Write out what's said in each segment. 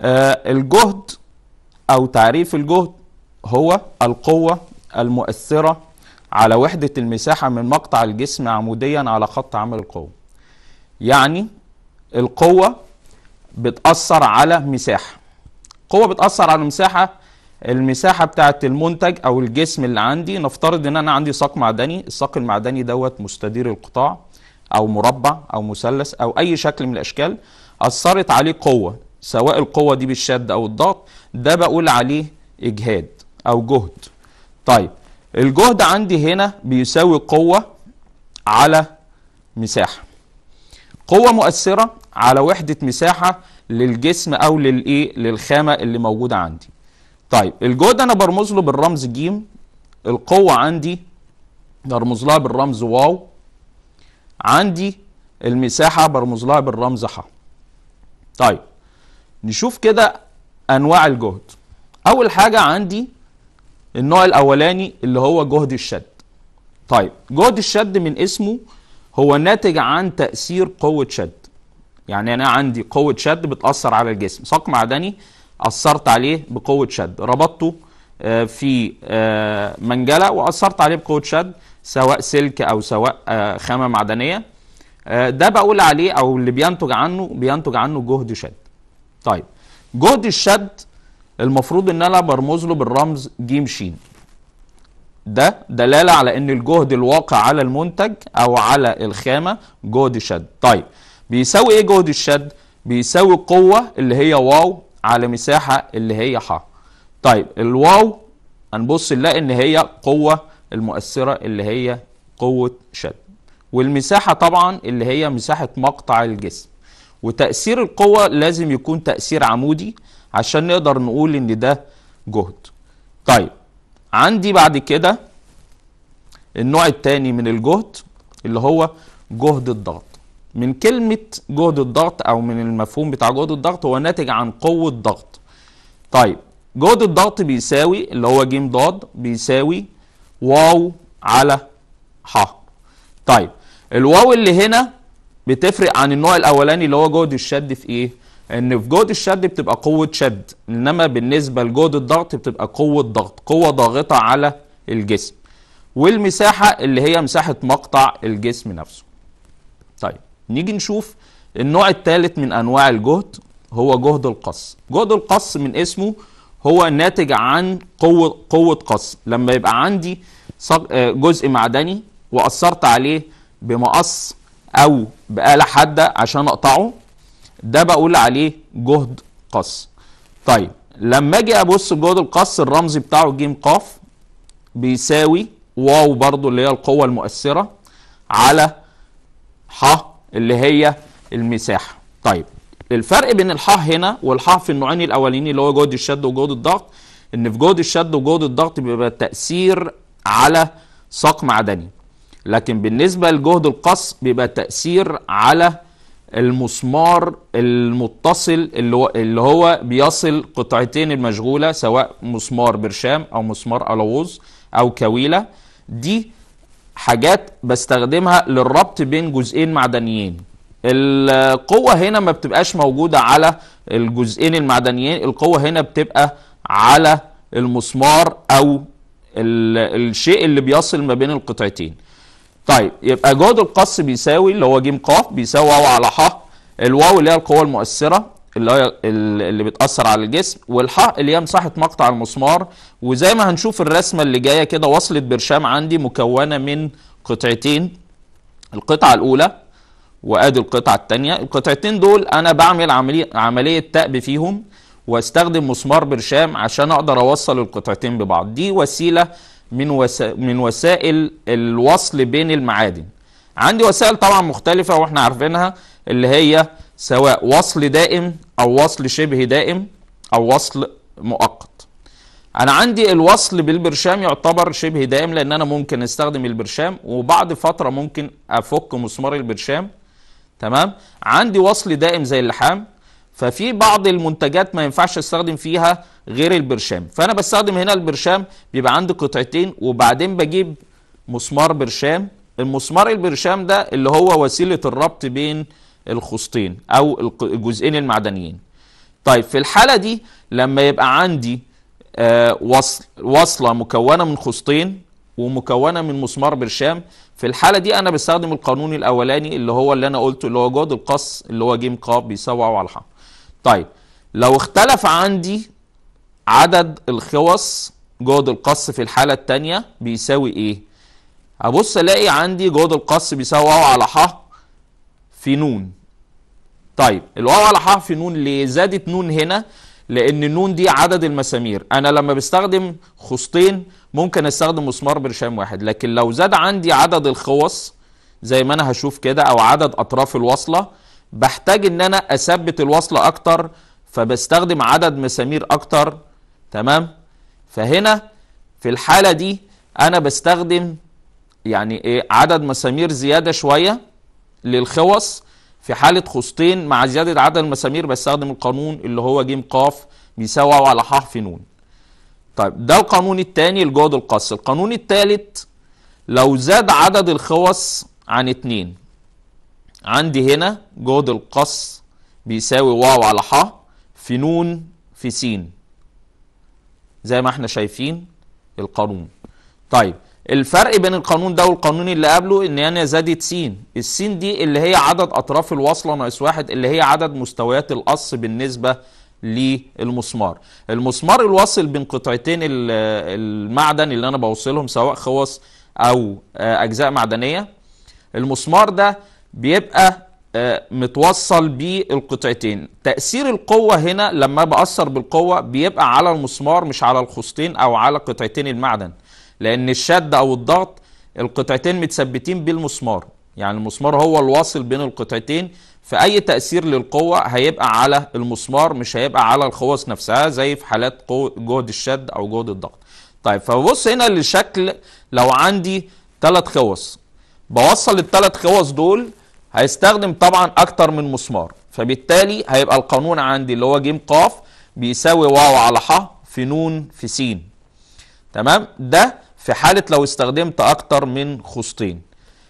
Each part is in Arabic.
آه، الجهد أو تعريف الجهد هو القوة المؤثرة على وحدة المساحة من مقطع الجسم عموديا على خط عمل القوة يعني القوة بتأثر على مساحة قوة بتأثر على مساحة المساحة بتاعة المنتج أو الجسم اللي عندي نفترض إن أنا عندي ساق معدني الساق المعدني دوت مستدير القطاع أو مربع أو مثلث أو أي شكل من الأشكال أثرت عليه قوة سواء القوه دي بالشد او الضغط ده بقول عليه اجهاد او جهد طيب الجهد عندي هنا بيساوي قوه على مساحه قوه مؤثره على وحده مساحه للجسم او للايه للخامه اللي موجوده عندي طيب الجهد انا برمز له بالرمز ج القوه عندي برمز لها بالرمز واو عندي المساحه برمز لها بالرمز ح طيب نشوف كده انواع الجهد اول حاجه عندي النوع الاولاني اللي هو جهد الشد طيب جهد الشد من اسمه هو ناتج عن تاثير قوه شد يعني انا عندي قوه شد بتاثر على الجسم ساق معدني اثرت عليه بقوه شد ربطته آه، في آه، منجله واثرت عليه بقوه شد سواء سلك او سواء آه، خامه معدنيه ده بقول عليه او اللي بينتج عنه بينتج عنه جهد شد طيب جهد الشد المفروض ان انا برمز له بالرمز ج ش ده دلاله على ان الجهد الواقع على المنتج او على الخامه جهد شد طيب بيساوي ايه جهد الشد بيساوي قوه اللي هي واو على مساحه اللي هي ح طيب الواو هنبص نلاقي ان هي قوه المؤثره اللي هي قوه شد والمساحه طبعا اللي هي مساحه مقطع الجسم وتأثير القوة لازم يكون تأثير عمودي عشان نقدر نقول ان ده جهد طيب عندي بعد كده النوع الثاني من الجهد اللي هو جهد الضغط من كلمة جهد الضغط او من المفهوم بتاع جهد الضغط هو ناتج عن قوة ضغط طيب جهد الضغط بيساوي اللي هو ج ض بيساوي واو على ح طيب الواو اللي هنا بتفرق عن النوع الاولاني اللي هو جهد الشد في ايه ان في جهد الشد بتبقى قوه شد انما بالنسبه لجهد الضغط بتبقى قوه ضغط قوه ضاغطه على الجسم والمساحه اللي هي مساحه مقطع الجسم نفسه طيب نيجي نشوف النوع الثالث من انواع الجهد هو جهد القص جهد القص من اسمه هو ناتج عن قوه قوه قص لما يبقى عندي آه، جزء معدني واثرت عليه بمقص او بآلة حادة عشان اقطعه ده بقول عليه جهد قص طيب لما اجي ابص جهد القص الرمزي بتاعه ج ق بيساوي واو برضو اللي هي القوة المؤثرة على ح اللي هي المساحة طيب الفرق بين الحا هنا والحا في النوعين الاولين اللي هو جهد الشد وجهد الضغط ان في جهد الشد وجهد الضغط بيبقى تأثير على ساق معدني لكن بالنسبة لجهد القص بيبقى تأثير على المسمار المتصل اللي هو بيصل قطعتين المشغولة سواء مسمار برشام أو مسمار ألووز أو كويلة دي حاجات بستخدمها للربط بين جزئين معدنيين القوة هنا ما بتبقاش موجودة على الجزئين المعدنيين القوة هنا بتبقى على المسمار أو الشيء اللي بيصل ما بين القطعتين طيب يبقى جهد القص بيساوي اللي هو ج ق بيساوي واو على ح الواو اللي هي القوه المؤثره اللي هي اللي بتاثر على الجسم والح اللي هي مساحه مقطع المسمار وزي ما هنشوف الرسمه اللي جايه كده وصله برشام عندي مكونه من قطعتين القطعه الاولى وادي القطعه الثانيه القطعتين دول انا بعمل عمليه عمليه تأب فيهم واستخدم مسمار برشام عشان اقدر اوصل القطعتين ببعض دي وسيله من وسائل من وسائل الوصل بين المعادن عندي وسائل طبعا مختلفه واحنا عارفينها اللي هي سواء وصل دائم او وصل شبه دائم او وصل مؤقت انا عندي الوصل بالبرشام يعتبر شبه دائم لان انا ممكن استخدم البرشام وبعد فتره ممكن افك مسمار البرشام تمام عندي وصل دائم زي اللحام ففي بعض المنتجات ما ينفعش استخدم فيها غير البرشام فانا بستخدم هنا البرشام بيبقى عندي قطعتين وبعدين بجيب مسمار برشام المسمار البرشام ده اللي هو وسيله الربط بين الخصتين او الجزئين المعدنيين طيب في الحاله دي لما يبقى عندي آه وصل وصله مكونه من خصتين ومكونه من مسمار برشام في الحاله دي انا بستخدم القانون الاولاني اللي هو اللي انا قلته اللي هو جهد القص اللي هو جيم ق بيساوي ع على حق طيب لو اختلف عندي عدد الخوص جهد القص في الحالة الثانية بيساوي ايه؟ ابص الاقي عندي جهد القص بيساوي واو على ح في نون طيب الواو على ح في نون ليه؟ زادت نون هنا لان نون دي عدد المسامير انا لما بستخدم خصتين ممكن استخدم مسمار برشام واحد لكن لو زاد عندي عدد الخوص زي ما انا هشوف كده او عدد اطراف الوصله بحتاج ان انا اثبت الوصله اكتر فبستخدم عدد مسامير اكتر تمام فهنا في الحاله دي انا بستخدم يعني ايه عدد مسامير زياده شويه للخوص في حاله خصتين مع زياده عدد المسامير بستخدم القانون اللي هو ج ق بيساوي على ح في ن طيب ده القانون الثاني لجهد القص القانون الثالث لو زاد عدد الخوص عن اتنين عندي هنا جهد القص بيساوي واو على ح في نون في سين زي ما احنا شايفين القانون طيب الفرق بين القانون ده والقانون اللي قبله ان انا زادت س الس دي اللي هي عدد اطراف الوصله ناقص واحد اللي هي عدد مستويات القص بالنسبه للمسمار المسمار الواصل بين قطعتين المعدن اللي انا بوصلهم سواء خواص او آه، اجزاء معدنيه المسمار ده بيبقى آه، متوصل بالقطعتين تأثير القوة هنا لما بأثر بالقوة بيبقى على المسمار مش على الخصتين أو على قطعتين المعدن لأن الشد أو الضغط القطعتين متثبتين بالمسمار يعني المسمار هو الواصل بين القطعتين فأي تأثير للقوة هيبقى على المسمار مش هيبقى على الخوص نفسها زي في حالات جهد الشد أو جهد الضغط طيب فبص هنا لشكل لو عندي ثلاث خوص بوصل الثلاث خوص دول هيستخدم طبعا اكتر من مسمار فبالتالي هيبقى القانون عندي اللي هو جيم قاف بيساوي واو على ح في نون في سين تمام ده في حاله لو استخدمت اكتر من خصتين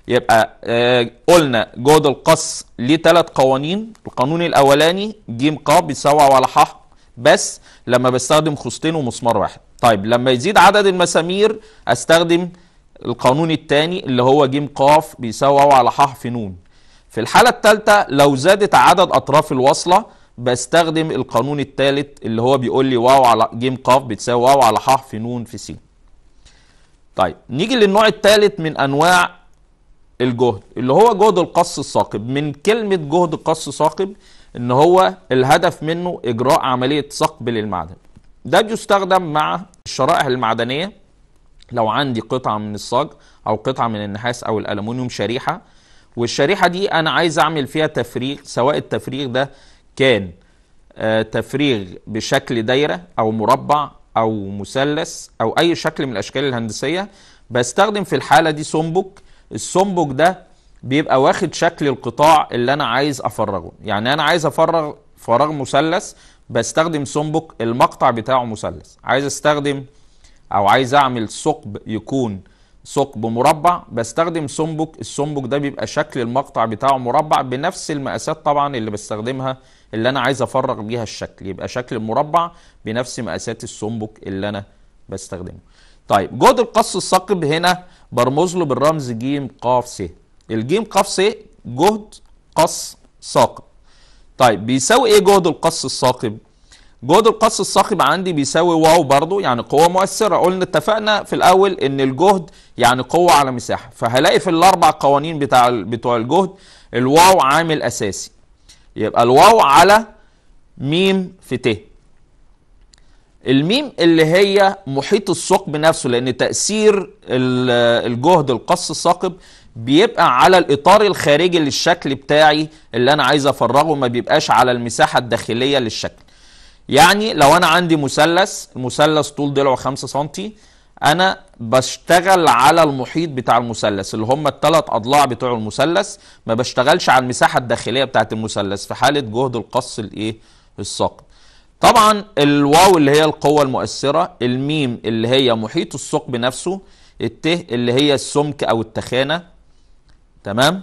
يبقى آه قلنا جهد القص ليه ثلاث قوانين القانون الاولاني جيم قاف بيساوي واو على ح بس لما بستخدم خصتين ومسمار واحد طيب لما يزيد عدد المسامير استخدم القانون الثاني اللي هو جيم قاف بيساوي واو على ح في نون في الحالة الثالثة لو زادت عدد أطراف الوصلة بستخدم القانون الثالث اللي هو بيقول لي واو على جيم قاف بتساوي واو على ح في نون في سين طيب نيجي للنوع الثالث من أنواع الجهد اللي هو جهد القص الثاقب من كلمة جهد قص ثاقب ان هو الهدف منه اجراء عملية ثقب للمعدن ده بيستخدم مع الشرائح المعدنية لو عندي قطعه من الصاج او قطعه من النحاس او الألمونيوم شريحه والشريحه دي انا عايز اعمل فيها تفريغ سواء التفريغ ده كان آه، تفريغ بشكل دايره او مربع او مثلث او اي شكل من الاشكال الهندسيه بستخدم في الحاله دي سنبوك السنبوك ده بيبقى واخد شكل القطاع اللي انا عايز افرغه يعني انا عايز افرغ فراغ مثلث بستخدم سنبوك المقطع بتاعه مثلث عايز استخدم او عايز اعمل ثقب يكون ثقب مربع بستخدم سمبك السمبك ده بيبقى شكل المقطع بتاعه مربع بنفس المقاسات طبعا اللي بستخدمها اللي انا عايز افرغ بيها الشكل يبقى شكل مربع بنفس مقاسات السمبك اللي انا بستخدمه طيب جهد القص الثاقب هنا برمز له بالرمز ج ق س الجيم ق س جهد قص ثاقب طيب بيساوي ايه جهد القص الثاقب جهد القص الصاخب عندي بيساوي واو برضو يعني قوة مؤثرة قلنا اتفقنا في الأول إن الجهد يعني قوة على مساحة فهلاقي في الأربع قوانين بتاع بتوع الجهد الواو عامل أساسي يبقى الواو على ميم في ت الميم اللي هي محيط الثقب نفسه لأن تأثير الجهد القص الثاقب بيبقى على الاطار الخارجي للشكل بتاعي اللي انا عايز افرغه ما بيبقاش على المساحه الداخليه للشكل يعني لو انا عندي مثلث المثلث طول ضلعه 5 سم انا بشتغل على المحيط بتاع المثلث اللي هم الثلاث اضلاع بتوع المثلث ما بشتغلش على المساحه الداخليه بتاعه المثلث في حاله جهد القص الايه الثقب طبعا الواو اللي هي القوه المؤثره الميم اللي هي محيط الثقب نفسه الت اللي هي السمك او التخانه تمام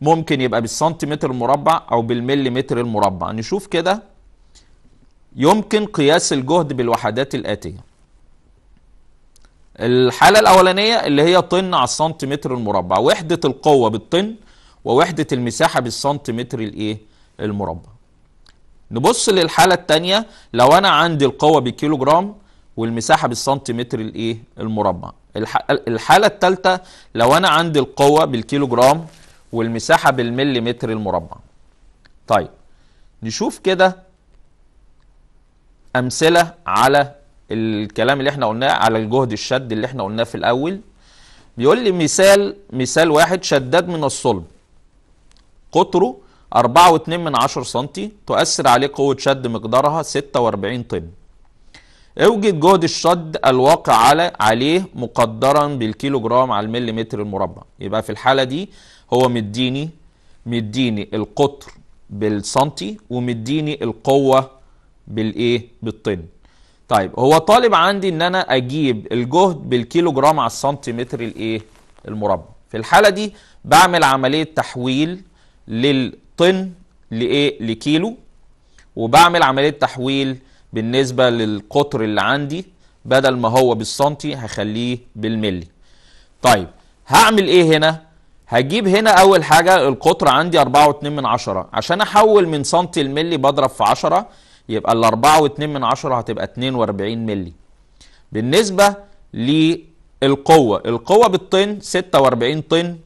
ممكن يبقى بالسنتيمتر المربع او بالمليمتر المربع نشوف كده يمكن قياس الجهد بالوحدات الآتية الحالة الأولانية اللي هي طن على السنتيمتر المربع وحدة القوة بالطن ووحدة المساحة بالسنتيمتر الإيه المربع نبص للحالة الثانية لو أنا عندي القوة بكيلو جرام والمساحة بالسنتيمتر الإيه المربع الحالة الثالثة لو أنا عندي القوة بالكيلو جرام والمساحة بالمليمتر المربع طيب نشوف كده امثله على الكلام اللي احنا قلناه على الجهد الشد اللي احنا قلناه في الاول بيقول لي مثال مثال واحد شداد من الصلب قطره 4.2 من عشر سم تؤثر عليه قوة شد مقدارها 46 طن اوجد جهد الشد الواقع على عليه مقدرا بالكيلو جرام على المليمتر المربع يبقى في الحالة دي هو مديني مديني القطر بالسنتي ومديني القوة بالايه بالطن طيب هو طالب عندي ان انا اجيب الجهد بالكيلو جرام على السنتيمتر الايه المربع في الحاله دي بعمل عمليه تحويل للطن لايه لكيلو وبعمل عمليه تحويل بالنسبه للقطر اللي عندي بدل ما هو بالسنتي هخليه بالملي طيب هعمل ايه هنا هجيب هنا اول حاجه القطر عندي 4.2 عشان احول من سنتي لملي بضرب في 10 يبقى ال 4.2 من 10 هتبقى 42 مللي بالنسبة للقوة القوة بالطن 46 طن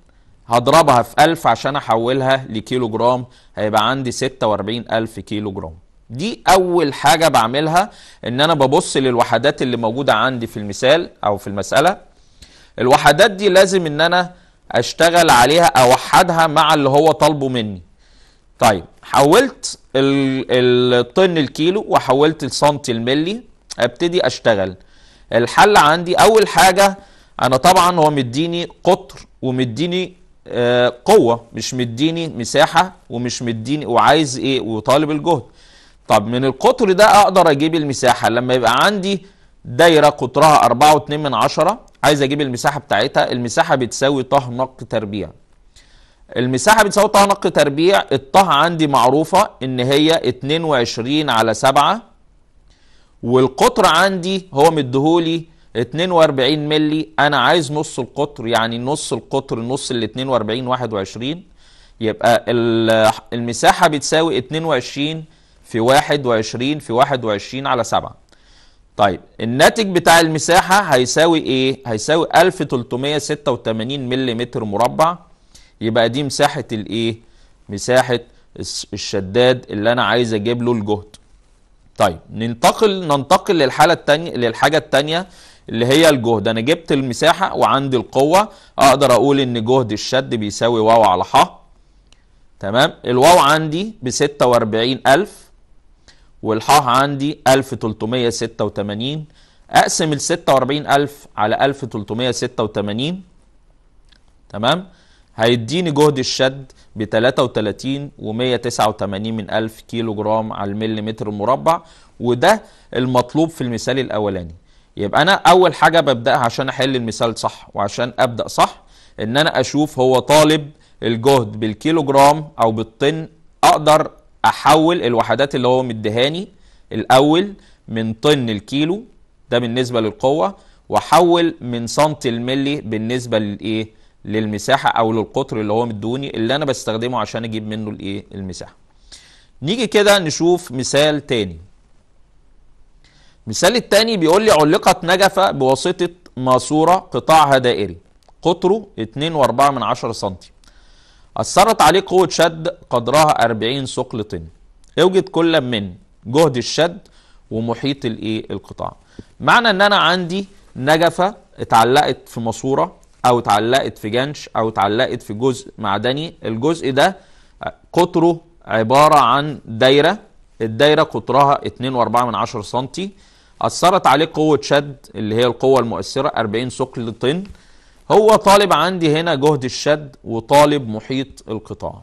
هضربها في 1000 عشان احولها لكيلو جرام هيبقى عندي 46000 كيلو جرام دي اول حاجة بعملها ان انا ببص للوحدات اللي موجودة عندي في المثال او في المسألة الوحدات دي لازم ان انا اشتغل عليها اوحدها مع اللي هو طالبه مني طيب حولت الطن الكيلو وحولت السنتي الملي ابتدي اشتغل الحل عندي اول حاجه انا طبعا هو مديني قطر ومديني آه، قوه مش مديني مساحه ومش مديني وعايز ايه وطالب الجهد طب من القطر ده اقدر اجيب المساحه لما يبقى عندي دايره قطرها 4.2 عايز اجيب المساحه بتاعتها المساحه بتساوي طه نق تربيع المساحة بتساوي طه نق تربيع الطه عندي معروفة ان هي 22 على 7 والقطر عندي هو مديهولي 42 مللي انا عايز نص القطر يعني نص القطر نص ال 42 21 يبقى المساحة بتساوي 22 في 21 في 21 على 7 طيب الناتج بتاع المساحة هيساوي ايه؟ هيساوي 1386 ملم مربع يبقى دي مساحه الايه مساحه الشداد اللي انا عايز اجيب له الجهد طيب ننتقل ننتقل للحاله التانية للحاجه التانية اللي هي الجهد انا جبت المساحه وعندي القوه اقدر اقول ان جهد الشد بيساوي واو على ح تمام الواو عندي ب 46000 والحاء عندي 1386 اقسم ال 46000 على 1386 تمام هيديني جهد الشد ب 33 و189 من ألف كيلو جرام على المليمتر المربع وده المطلوب في المثال الأولاني يبقى أنا أول حاجة ببدأها عشان أحل المثال صح وعشان أبدأ صح إن أنا أشوف هو طالب الجهد بالكيلو جرام أو بالطن أقدر أحول الوحدات اللي هو مدهاني الأول من طن الكيلو ده بالنسبة للقوة وأحول من سنتي الملي بالنسبة للإيه؟ للمساحه او للقطر اللي هو مدوني اللي انا بستخدمه عشان اجيب منه الايه المساحه نيجي كده نشوف مثال تاني المثال التاني بيقول لي علقت نجفه بواسطه ماسوره قطاعها دائري قطره 2.4 من 10 سنتي اثرت عليه قوه شد قدرها 40 ثقل طن اوجد كل من جهد الشد ومحيط الايه القطاع معنى ان انا عندي نجفه اتعلقت في ماسوره او اتعلقت في جنش او اتعلقت في جزء معدني الجزء ده قطره عباره عن دايره الدايره قطرها 2.4 سم اثرت عليه قوه شد اللي هي القوه المؤثره 40 ثقل طن هو طالب عندي هنا جهد الشد وطالب محيط القطاع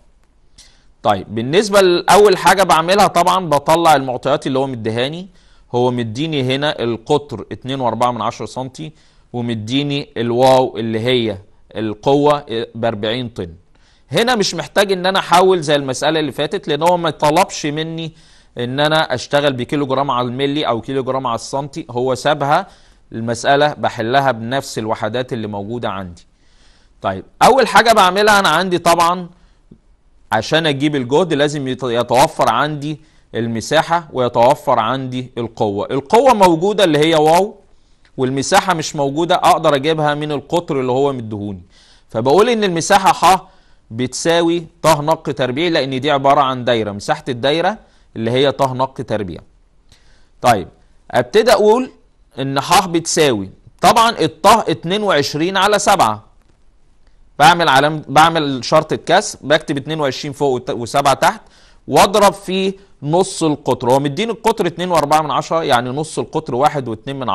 طيب بالنسبه لاول حاجه بعملها طبعا بطلع المعطيات اللي هو مدهاني هو مديني هنا القطر 2.4 سم ومديني الواو اللي هي القوة ب 40 طن هنا مش محتاج ان انا احول زي المسألة اللي فاتت لان هو ما طلبش مني ان انا اشتغل بكيلو جرام على الملي او كيلو جرام على السنتي هو سابها المسألة بحلها بنفس الوحدات اللي موجودة عندي طيب اول حاجة بعملها انا عندي طبعا عشان اجيب الجهد لازم يتوفر عندي المساحة ويتوفر عندي القوة القوة موجودة اللي هي واو والمساحه مش موجوده اقدر اجيبها من القطر اللي هو مديهوني فبقول ان المساحه ح بتساوي ط نق تربيع لان دي عباره عن دايره مساحه الدايره اللي هي ط نق تربيع طيب ابتدي اقول ان ح بتساوي طبعا الط 22 على 7 بعمل علامه بعمل شرط الكسر بكتب 22 فوق و7 تحت واضرب في نص القطر هو مديني القطر 2.4 يعني نص القطر 1.2 من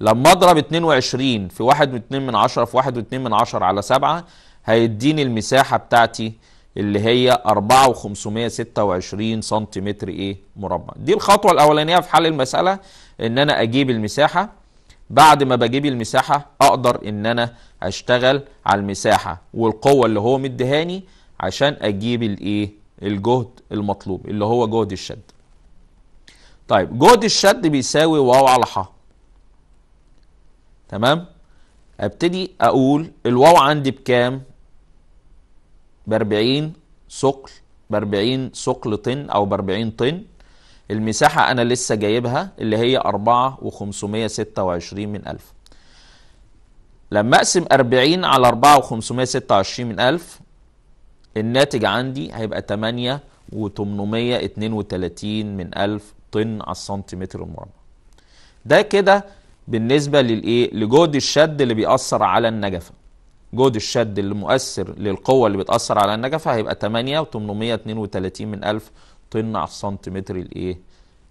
لما اضرب 22 في 1.2 من 10 في 1.2 من 10 على 7 هيديني المساحه بتاعتي اللي هي 4526 سنتيمتر ايه مربع دي الخطوه الاولانيه في حل المساله ان انا اجيب المساحه بعد ما بجيب المساحه اقدر ان انا اشتغل على المساحه والقوه اللي هو مدهاني عشان اجيب الايه الجهد المطلوب اللي هو جهد الشد طيب جهد الشد بيساوي واو على حا تمام ابتدي اقول الواو عندي بكام ب 40 ثقل ب 40 ثقل طن او ب 40 طن المساحة أنا لسه جايبها اللي هي 4526 من ألف لما أقسم 40 على 4526 من ألف الناتج عندي هيبقى 8832 من ألف طن على السنتيمتر المربع ده كده بالنسبة للإيه؟ لجهد الشد اللي بيأثر على النجفة جهد الشد اللي مؤثر للقوة اللي بتأثر على النجفة هيبقى 8832 من 1000 طن على السنتيمتر الإيه؟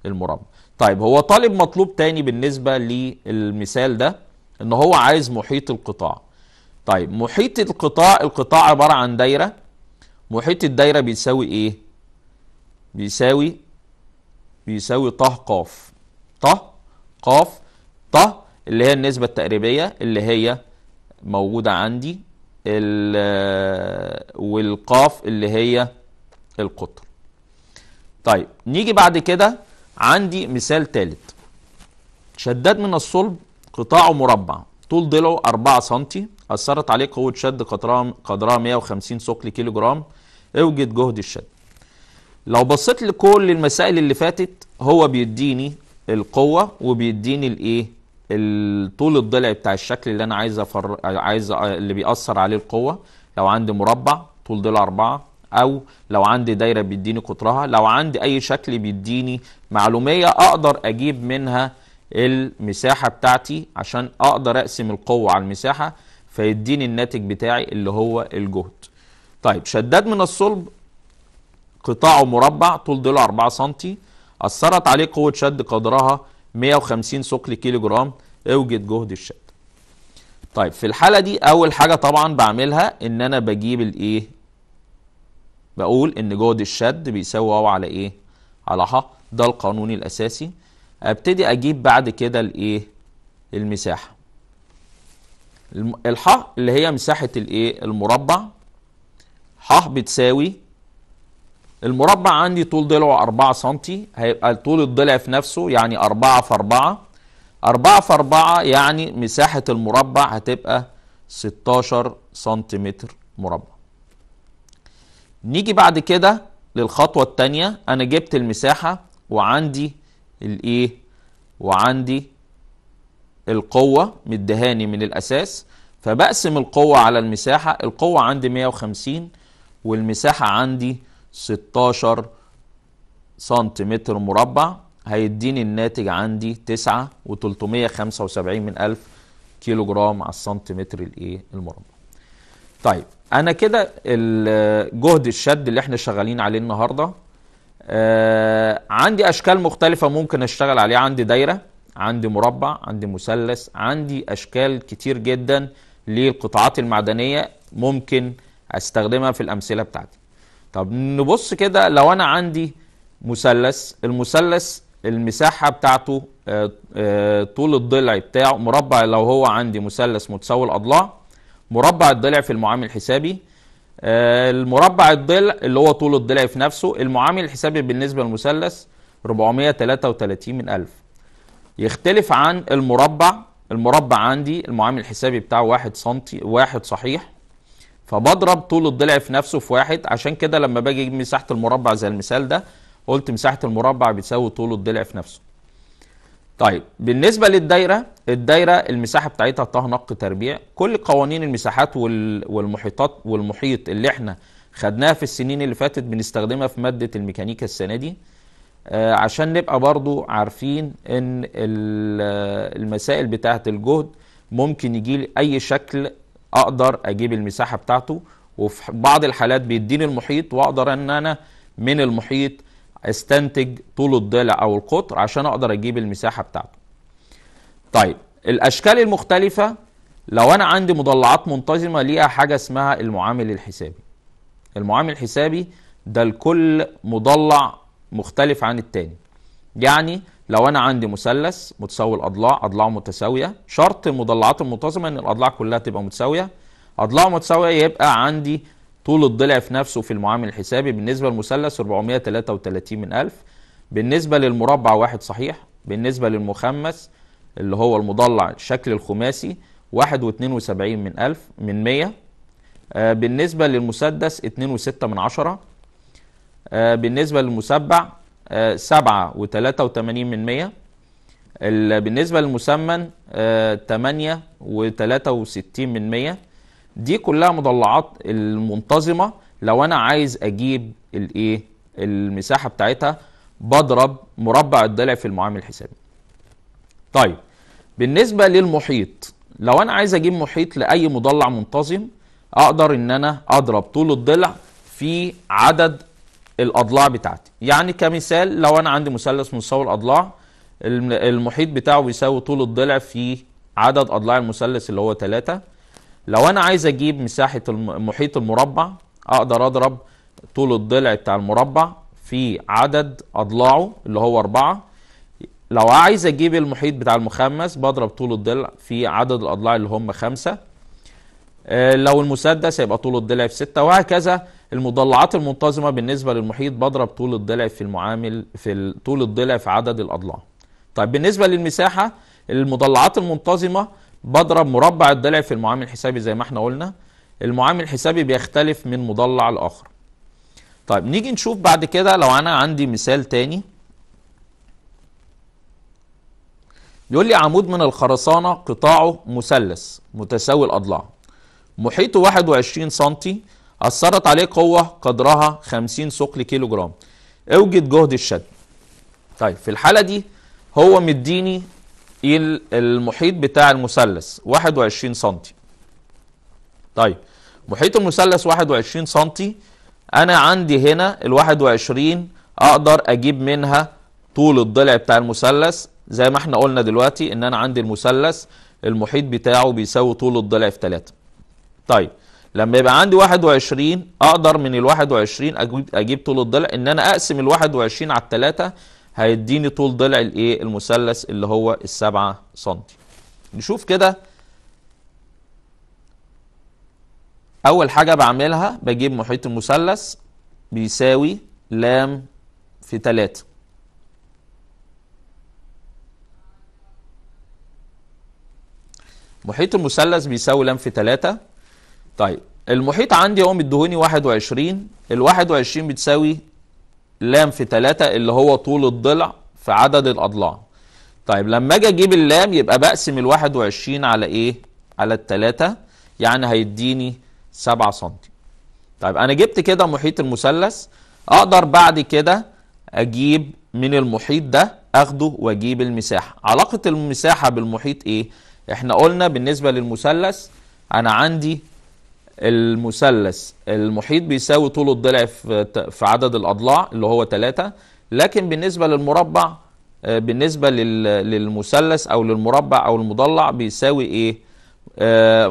المربع طيب هو طالب مطلوب تاني بالنسبة للمثال ده إن هو عايز محيط القطاع طيب محيط القطاع القطاع عبارة عن دايرة محيط الدايرة بيساوي إيه؟ بيساوي بيساوي طه قاف طه قاف طه اللي هي النسبة التقريبية اللي هي موجودة عندي والقاف اللي هي القطر طيب نيجي بعد كده عندي مثال ثالث شداد من الصلب قطاعه مربع طول ضلعه 4 سم أثرت عليه قوة شد قدرها 150 ثقل كيلو جرام اوجد جهد الشد لو بصيت لكل المسائل اللي فاتت هو بيديني القوة وبيديني الايه طول الضلع بتاع الشكل اللي انا عايز أفر... عايز اللي بيأثر عليه القوه لو عندي مربع طول ضلع 4 او لو عندي دايره بيديني قطرها لو عندي اي شكل بيديني معلوميه اقدر اجيب منها المساحه بتاعتي عشان اقدر اقسم القوه على المساحه فيديني الناتج بتاعي اللي هو الجهد طيب شداد من الصلب قطاعه مربع طول ضلع 4 سم اثرت عليه قوه شد قدرها 150 ثقل كيلو جرام اوجد جهد الشد طيب في الحاله دي اول حاجه طبعا بعملها ان انا بجيب الايه بقول ان جهد الشد بيساوي واو على ايه على ح ده القانون الاساسي ابتدي اجيب بعد كده الايه المساحه الح اللي هي مساحه الايه المربع ح بتساوي المربع عندي طول ضلعه 4 سم هيبقى طول الضلع في نفسه يعني 4 في 4 4 في 4 يعني مساحة المربع هتبقى 16 سم مربع نيجي بعد كده للخطوة التانية أنا جبت المساحة وعندي الإيه وعندي القوة مدهاني من الأساس فبقسم القوة على المساحة القوة عندي 150 والمساحة عندي 16 سنتيمتر مربع هيديني الناتج عندي 9 و375 من ألف كيلو جرام على السنتيمتر الايه المربع طيب انا كده جهد الشد اللي احنا شغالين عليه النهارده آه عندي اشكال مختلفه ممكن اشتغل عليه عندي دايره عندي مربع عندي مثلث عندي اشكال كتير جدا للقطاعات المعدنيه ممكن استخدمها في الامثله بتاعتي طب نبص كده لو انا عندي مثلث المثلث المساحه بتاعته آه، آه، طول الضلع بتاعه مربع لو هو عندي مثلث متساوي الاضلاع مربع الضلع في المعامل الحسابي آه، المربع الضلع اللي هو طول الضلع في نفسه المعامل الحسابي بالنسبه للمثلث 433 من 1000 يختلف عن المربع المربع عندي المعامل الحسابي بتاعه 1 سم 1 صحيح فبضرب طول الضلع في نفسه في واحد عشان كده لما باجي مساحه المربع زي المثال ده قلت مساحه المربع بتساوي طول الضلع في نفسه طيب بالنسبه للدايره الدايره المساحه بتاعتها طه نق تربيع كل قوانين المساحات والمحيطات والمحيط اللي احنا خدناها في السنين اللي فاتت بنستخدمها في ماده الميكانيكا السنه دي آه، عشان نبقى برضو عارفين ان المسائل بتاعه الجهد ممكن يجي اي شكل اقدر اجيب المساحه بتاعته وفي بعض الحالات بيديني المحيط واقدر ان انا من المحيط استنتج طول الضلع او القطر عشان اقدر اجيب المساحه بتاعته طيب الاشكال المختلفه لو انا عندي مضلعات منتظمه ليها حاجه اسمها المعامل الحسابي المعامل الحسابي ده لكل مضلع مختلف عن التاني يعني لو انا عندي مثلث متساوي الاضلاع اضلاعه متساويه شرط المضلعات المنتظمه ان الاضلاع كلها تبقى متساويه اضلاعه متساويه يبقى عندي طول الضلع في نفسه في المعامل الحسابي بالنسبه للمثلث 433 من 1000 بالنسبه للمربع واحد صحيح بالنسبه للمخمس اللي هو المضلع الشكل الخماسي 1.72 من 1000 من 100 آه بالنسبه للمسدس 2.6 من 10 آه بالنسبه للمسبع آه، سبعة وتلاتة وتمانين من مية بالنسبة للمسمن آه، تمانية وتلاتة وستين من مية دي كلها مضلعات المنتظمة لو أنا عايز أجيب الإيه المساحة بتاعتها بضرب مربع الضلع في المعامل الحسابي طيب بالنسبة للمحيط لو أنا عايز أجيب محيط لأي مضلع منتظم أقدر إن أنا أضرب طول الضلع في عدد الاضلاع بتاعتي يعني كمثال لو انا عندي مثلث مستوى الاضلاع المحيط بتاعه بيساوي طول الضلع في عدد اضلاع المثلث اللي هو 3 لو انا عايز اجيب مساحه المحيط المربع اقدر اضرب طول الضلع بتاع المربع في عدد اضلاعه اللي هو 4 لو عايز اجيب المحيط بتاع المخمس بضرب طول الضلع في عدد الاضلاع اللي هم 5 آه، لو المسدس هيبقى طول الضلع في 6 وهكذا المضلعات المنتظمه بالنسبه للمحيط بضرب طول الضلع في المعامل في طول الضلع في عدد الاضلاع طيب بالنسبه للمساحه المضلعات المنتظمه بضرب مربع الضلع في المعامل الحسابي زي ما احنا قلنا المعامل الحسابي بيختلف من مضلع لاخر طيب نيجي نشوف بعد كده لو انا عندي مثال تاني يقول لي عمود من الخرسانه قطاعه مثلث متساوي الاضلاع محيطه 21 سم أثرت عليه قوة قدرها 50 ثقل كيلو جرام اوجد جهد الشد طيب في الحالة دي هو مديني المحيط بتاع المثلث 21 سم طيب محيط المثلث 21 سم انا عندي هنا ال 21 اقدر اجيب منها طول الضلع بتاع المثلث زي ما احنا قلنا دلوقتي ان انا عندي المثلث المحيط بتاعه بيساوي طول الضلع في 3 طيب لما يبقى عندي 21 اقدر من ال 21 اجيب اجيب طول الضلع ان انا اقسم ال 21 على الثلاثه هيديني طول ضلع الايه المثلث اللي هو ال 7 سم نشوف كده اول حاجه بعملها بجيب محيط المثلث بيساوي لام في 3 محيط المثلث بيساوي لام في 3 طيب المحيط عندي هو مديهوني 21 ال 21 بتساوي لام في 3 اللي هو طول الضلع في عدد الاضلاع طيب لما اجي اجيب اللام يبقى بقسم ال 21 على ايه على الثلاثة يعني هيديني 7 سم طيب انا جبت كده محيط المثلث اقدر بعد كده اجيب من المحيط ده اخده واجيب المساحه علاقه المساحه بالمحيط ايه احنا قلنا بالنسبه للمثلث انا عندي المثلث المحيط بيساوي طول الضلع في عدد الاضلاع اللي هو 3 لكن بالنسبه للمربع آه، بالنسبه للمثلث او للمربع او المضلع بيساوي ايه آه،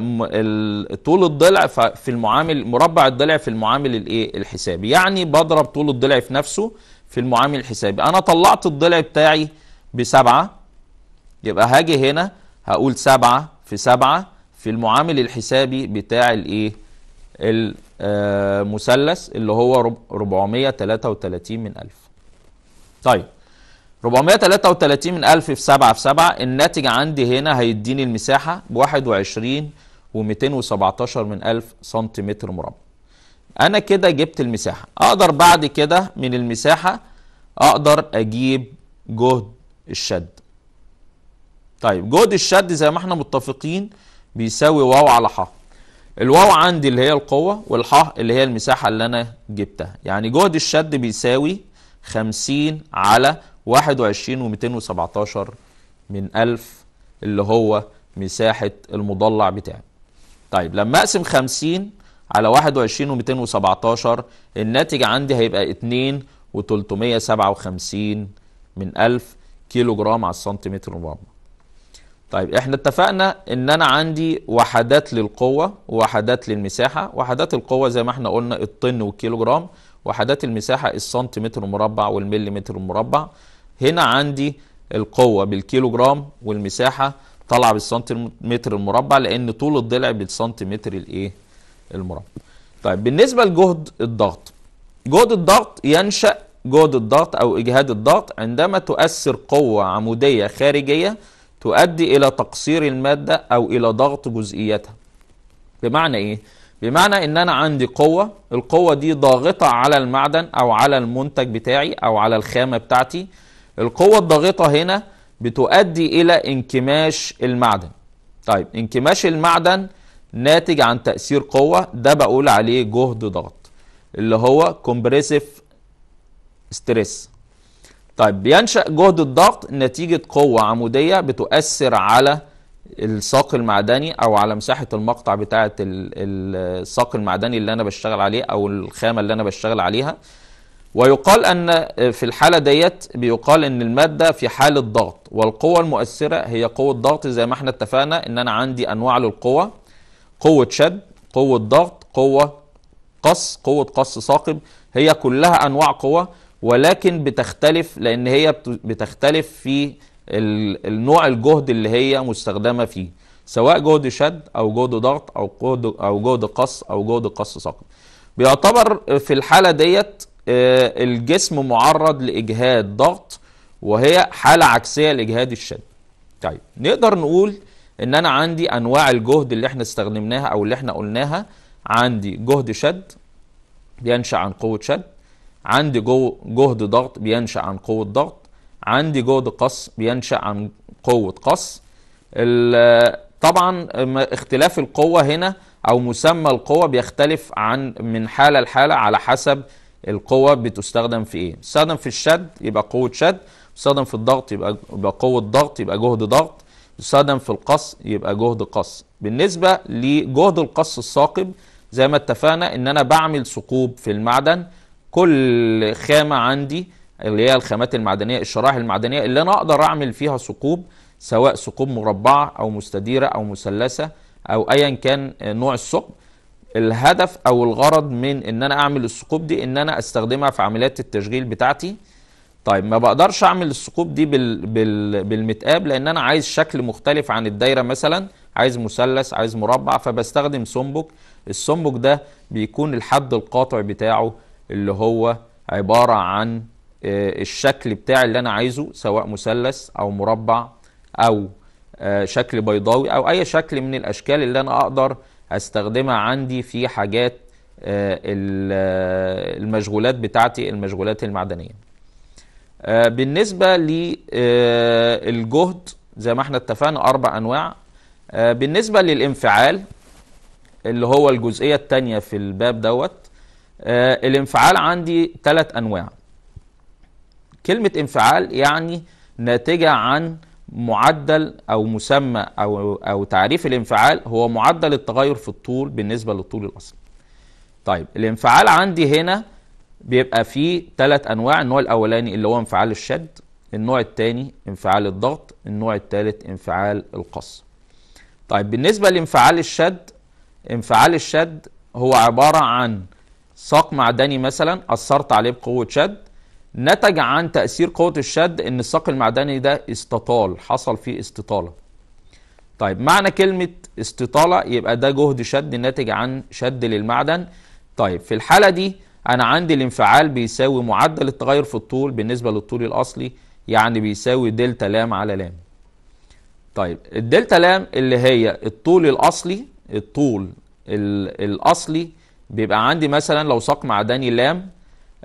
طول الضلع في المعامل مربع الضلع في المعامل الايه الحسابي يعني بضرب طول الضلع في نفسه في المعامل الحسابي انا طلعت الضلع بتاعي بسبعة يبقى هاجي هنا هقول سبعة في سبعة في المعامل الحسابي بتاع الايه المثلث اللي هو 433 من 1000 طيب 433 من 1000 في 7 في 7 الناتج عندي هنا هيديني المساحه ب 21 و217 من 1000 سنتيمتر مربع انا كده جبت المساحه اقدر بعد كده من المساحه اقدر اجيب جهد الشد طيب جهد الشد زي ما احنا متفقين بيساوي واو على ح الواو عندي اللي هي القوة والح اللي هي المساحة اللي أنا جبتها يعني جهد الشد بيساوي 50 على 21 و217 من 1000 اللي هو مساحة المضلع بتاعي طيب لما أقسم 50 على 21 و217 الناتج عندي هيبقى 2 و357 من 1000 كيلو جرام على السنتيمتر المربع طيب احنا اتفقنا ان انا عندي وحدات للقوة وحدات للمساحة وحدات القوة زي ما احنا قلنا الطن جرام وحدات المساحة السنتيمتر المربع والمليمتر المربع هنا عندي القوة جرام والمساحة طالعة بالسنتيمتر المربع لان طول الضلع بالسنتيمتر الايه المربع طيب بالنسبة لجهد الضغط جهد الضغط ينشأ جهد الضغط او اجهاد الضغط عندما تؤثر قوة عمودية خارجية تؤدي إلى تقصير المادة أو إلى ضغط جزئيتها بمعنى إيه؟ بمعنى إن أنا عندي قوة القوة دي ضاغطة على المعدن أو على المنتج بتاعي أو على الخامة بتاعتي القوة الضاغطة هنا بتؤدي إلى انكماش المعدن طيب انكماش المعدن ناتج عن تأثير قوة ده بقول عليه جهد ضغط اللي هو compressive ستريس طيب بينشأ جهد الضغط نتيجة قوة عمودية بتؤثر على الساق المعدني او على مساحه المقطع بتاعه الساق المعدني اللي انا بشتغل عليه او الخامه اللي انا بشتغل عليها ويقال ان في الحاله ديت بيقال ان الماده في حاله ضغط والقوه المؤثره هي قوه ضغط زي ما احنا اتفقنا ان انا عندي انواع للقوه قوه شد قوه ضغط قوه قص قوه قص ثاقب هي كلها انواع قوه ولكن بتختلف لان هي بتختلف في النوع الجهد اللي هي مستخدمه فيه سواء جهد شد او جهد ضغط او جهد او جهد قص او جهد قص ثقل بيعتبر في الحاله ديت آه، الجسم معرض لاجهاد ضغط وهي حاله عكسيه لاجهاد الشد طيب نقدر نقول ان انا عندي انواع الجهد اللي احنا استخدمناها او اللي احنا قلناها عندي جهد شد بينشا عن قوه شد عندي جو جهد ضغط بينشأ عن قوة ضغط عندي جهد قص بينشأ عن قوة قص طبعا اختلاف القوة هنا أو مسمى القوة بيختلف عن من حالة لحالة على حسب القوة بتستخدم في إيه بتستخدم في الشد يبقى قوة شد بتستخدم في الضغط يبقى, يبقى قوة ضغط يبقى جهد ضغط بتستخدم في القص يبقى جهد قص بالنسبة لجهد القص الثاقب زي ما اتفقنا إن أنا بعمل ثقوب في المعدن كل خامه عندي اللي هي الخامات المعدنيه الشرائح المعدنيه اللي انا اقدر اعمل فيها ثقوب سواء ثقوب مربعه او مستديره او مثلثه او ايا كان نوع الثقب الهدف او الغرض من ان انا اعمل الثقوب دي ان انا استخدمها في عمليات التشغيل بتاعتي طيب ما بقدرش اعمل الثقوب دي بال بال بالمتقاب لان انا عايز شكل مختلف عن الدايره مثلا عايز مثلث عايز مربع فبستخدم سمبك السمبك ده بيكون الحد القاطع بتاعه اللي هو عبارة عن آه، الشكل بتاع اللي أنا عايزه سواء مثلث أو مربع أو آه، شكل بيضاوي أو أي شكل من الأشكال اللي أنا أقدر أستخدمها عندي في حاجات آه، المشغولات بتاعتي المشغولات المعدنية بالنسبة للجهد زي ما احنا اتفقنا أربع أنواع بالنسبة للانفعال اللي هو الجزئية التانية في الباب دوت آه الانفعال عندي ثلاث انواع كلمه انفعال يعني ناتجه عن معدل او مسمى او او تعريف الانفعال هو معدل التغير في الطول بالنسبه للطول الاصلي طيب الانفعال عندي هنا بيبقى فيه ثلاث انواع النوع الاولاني اللي هو انفعال الشد النوع الثاني انفعال الضغط النوع الثالث انفعال القص طيب بالنسبه لانفعال الشد انفعال الشد هو عباره عن ساق معدني مثلا اثرت عليه بقوه شد نتج عن تاثير قوه الشد ان الساق المعدني ده استطال حصل فيه استطاله طيب معنى كلمه استطاله يبقى ده جهد شد ناتج عن شد للمعدن طيب في الحاله دي انا عندي الانفعال بيساوي معدل التغير في الطول بالنسبه للطول الاصلي يعني بيساوي دلتا لام على لام طيب الدلتا لام اللي هي الطول الاصلي الطول الاصلي بيبقى عندي مثلا لو ساق معدني لام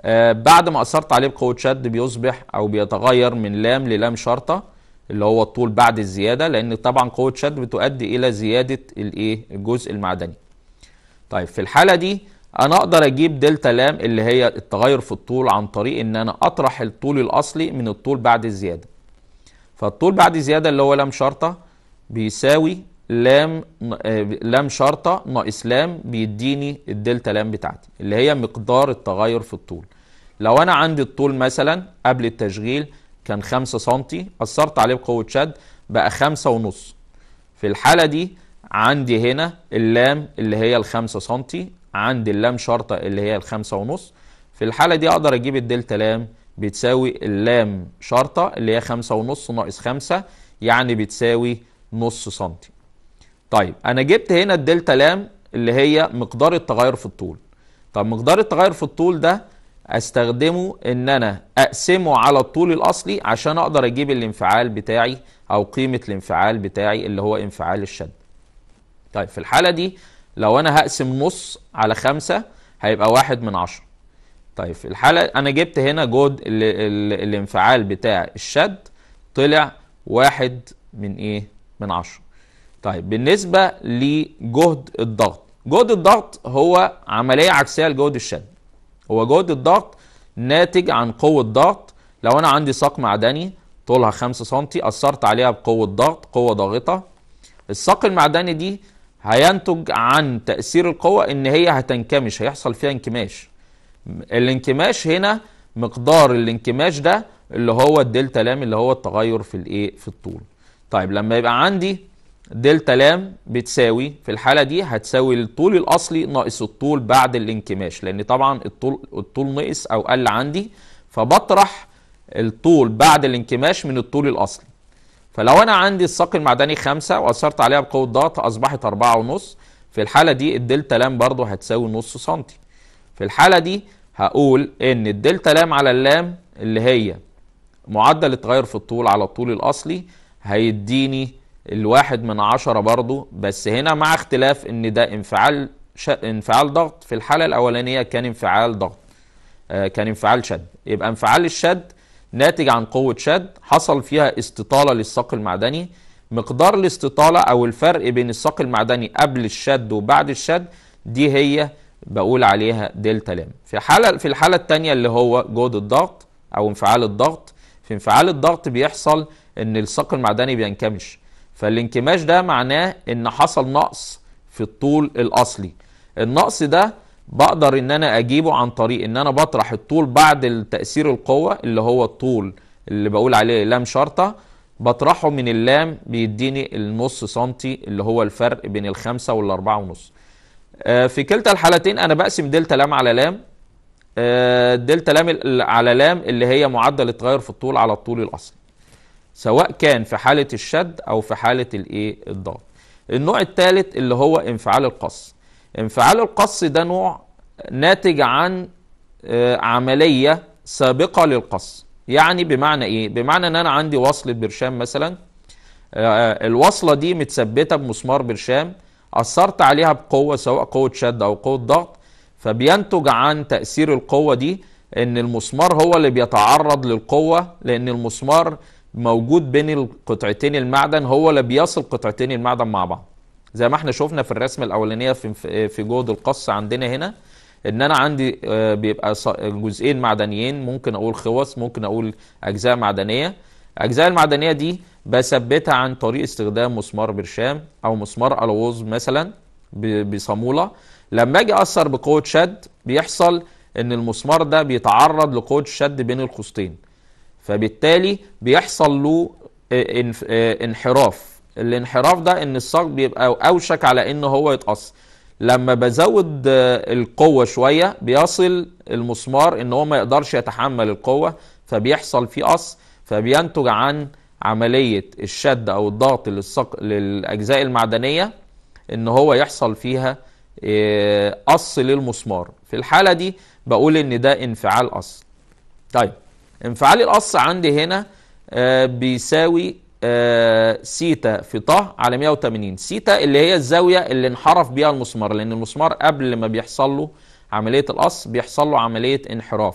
آه، بعد ما اثرت عليه بقوه شد بيصبح او بيتغير من لام للام شرطه اللي هو الطول بعد الزياده لان طبعا قوه شد بتؤدي الى زياده الايه الجزء المعدني طيب في الحاله دي انا اقدر اجيب دلتا لام اللي هي التغير في الطول عن طريق ان انا اطرح الطول الاصلي من الطول بعد الزياده فالطول بعد الزياده اللي هو لام شرطه بيساوي لام آه، لام شرطه ناقص لام بيديني الدلتا لام بتاعتي اللي هي مقدار التغير في الطول لو انا عندي الطول مثلا قبل التشغيل كان 5 سم اثرت عليه بقوه شد بقى 5 ونص في الحاله دي عندي هنا اللام اللي هي ال 5 سم عندي اللام شرطه اللي هي ال 5 ونص في الحاله دي اقدر اجيب الدلتا لام بتساوي اللام شرطه اللي هي 5 ونص ناقص 5 يعني بتساوي نص سنتي طيب انا جبت هنا الدلتا لام اللي هي مقدار التغير في الطول طب مقدار التغير في الطول ده استخدمه ان انا اقسمه على الطول الاصلي عشان اقدر اجيب الانفعال بتاعي او قيمه الانفعال بتاعي اللي هو انفعال الشد طيب في الحاله دي لو انا هقسم نص على خمسة هيبقى واحد من عشرة طيب في الحالة أنا جبت هنا الـ الانفعال بتاع الشد طلع واحد من إيه؟ من عشرة طيب بالنسبه لجهد الضغط جهد الضغط هو عمليه عكسيه لجهد الشد هو جهد الضغط ناتج عن قوه ضغط لو انا عندي ساق معدني طولها 5 سم اثرت عليها بقوه ضغط قوه ضاغطه الساق المعدني دي هينتج عن تاثير القوه ان هي هتنكمش هيحصل فيها انكماش الانكماش هنا مقدار الانكماش ده اللي هو الدلتا لام اللي هو التغير في الايه في الطول طيب لما يبقى عندي دلتا لام بتساوي في الحالة دي هتساوي الطول الأصلي ناقص الطول بعد الانكماش لأن طبعا الطول الطول نقص أو قل عندي فبطرح الطول بعد الانكماش من الطول الأصلي فلو أنا عندي الساق المعدني خمسة وأثرت عليها بقوة ضغط أصبحت أربعة ونص في الحالة دي الدلتا لام برضو هتساوي نص سنتي في الحالة دي هقول إن الدلتا لام على اللام اللي هي معدل التغير في الطول على الطول الأصلي هيديني الواحد من عشرة برضه بس هنا مع اختلاف ان ده انفعال ش... انفعال ضغط في الحالة الأولانية كان انفعال ضغط آه كان انفعال شد يبقى انفعال الشد ناتج عن قوة شد حصل فيها استطالة للساق المعدني مقدار الاستطالة أو الفرق بين الساق المعدني قبل الشد وبعد الشد دي هي بقول عليها دلتا لام في حالة في الحالة الثانية اللي هو جهد الضغط أو انفعال الضغط في انفعال الضغط بيحصل إن الساق المعدني بينكمش فالانكماش ده معناه ان حصل نقص في الطول الاصلي النقص ده بقدر ان انا اجيبه عن طريق ان انا بطرح الطول بعد تاثير القوه اللي هو الطول اللي بقول عليه لام شرطه بطرحه من اللام بيديني النص سنتي اللي هو الفرق بين الخمسة والأربعة ونص آه، في كلتا الحالتين أنا بقسم دلتا لام على لام آه، دلتا لام على لام اللي هي معدل التغير في الطول على الطول الأصلي سواء كان في حالة الشد أو في حالة الإيه الضغط النوع الثالث اللي هو انفعال القص انفعال القص ده نوع ناتج عن آه، عملية سابقة للقص يعني بمعنى إيه؟ بمعنى إن أنا عندي وصلة برشام مثلا آه، آه، الوصلة دي متثبتة بمسمار برشام أثرت عليها بقوة سواء قوة شد أو قوة ضغط فبينتج عن تأثير القوة دي إن المسمار هو اللي بيتعرض للقوة لأن المسمار موجود بين القطعتين المعدن هو اللي بيصل قطعتين المعدن مع بعض زي ما احنا شفنا في الرسم الاولانيه في آه، في جهد القص عندنا هنا ان انا عندي آه، بيبقى جزئين معدنيين ممكن اقول خواص ممكن اقول اجزاء معدنيه الاجزاء المعدنيه دي بثبتها عن طريق استخدام مسمار برشام او مسمار الوز مثلا بصاموله لما اجي اثر بقوه شد بيحصل ان المسمار ده بيتعرض لقوه الشد بين القوسطين فبالتالي بيحصل له آه، آه، انحراف الانحراف ده ان الصاج بيبقى اوشك على ان هو يتقص لما بزود آه، القوة شوية بيصل المسمار ان هو ما يقدرش يتحمل القوة فبيحصل فيه قص فبينتج عن عملية الشد او الضغط للصق... للاجزاء المعدنية ان هو يحصل فيها قص للمسمار في الحالة دي بقول ان ده انفعال قص طيب انفعال القص عندي هنا آه، بيساوي سيتا آه، في طه على 180 سيتا اللي هي الزاوية اللي انحرف بيها المسمار لأن المسمار قبل ما بيحصل له عملية القص بيحصل له عملية انحراف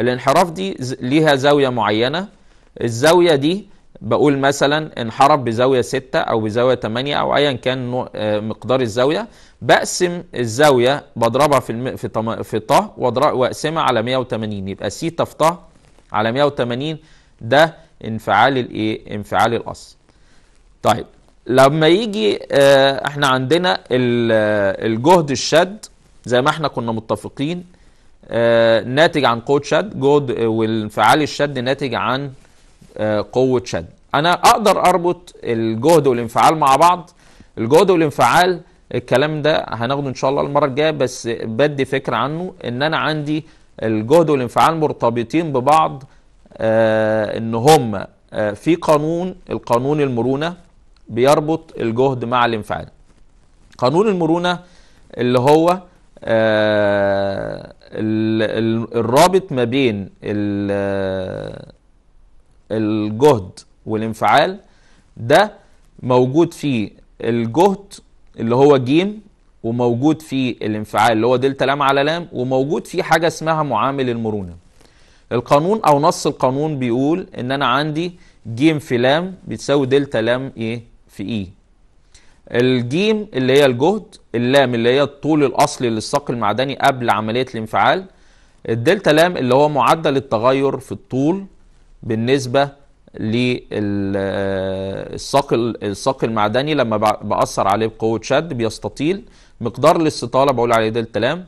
الانحراف دي ليها زاوية معينة الزاوية دي بقول مثلا انحرف بزاويه 6 او بزاويه 8 او ايا كان آه، مقدار الزاويه بقسم الزاويه بضربها في في في طه واقسمها على 180 يبقى ط في طه على 180 ده انفعال الايه؟ انفعال الاصل. طيب لما يجي آه، احنا عندنا الجهد الشد زي ما احنا كنا متفقين آه، ناتج عن قوه شد جهد والانفعال الشد ناتج عن آه، قوه شد انا اقدر اربط الجهد والانفعال مع بعض الجهد والانفعال الكلام ده هناخده ان شاء الله المره الجايه بس بدي فكره عنه ان انا عندي الجهد والانفعال مرتبطين ببعض آه، ان هم آه، في قانون القانون المرونه بيربط الجهد مع الانفعال قانون المرونه اللي هو الرابط ما بين الجهد والانفعال ده موجود فيه الجهد اللي هو جيم وموجود فيه الانفعال اللي هو دلتا لام على لام وموجود فيه حاجه اسمها معامل المرونه القانون او نص القانون بيقول ان انا عندي جيم في لام بتساوي دلتا لام ايه في اي الجيم اللي هي الجهد اللام اللي هي الطول الاصلي للساق المعدني قبل عمليه الانفعال الدلتا لام اللي هو معدل التغير في الطول بالنسبه للساق الصاق المعدني لما باثر عليه بقوه شد بيستطيل مقدار الاستطاله بقول عليه دلتا لام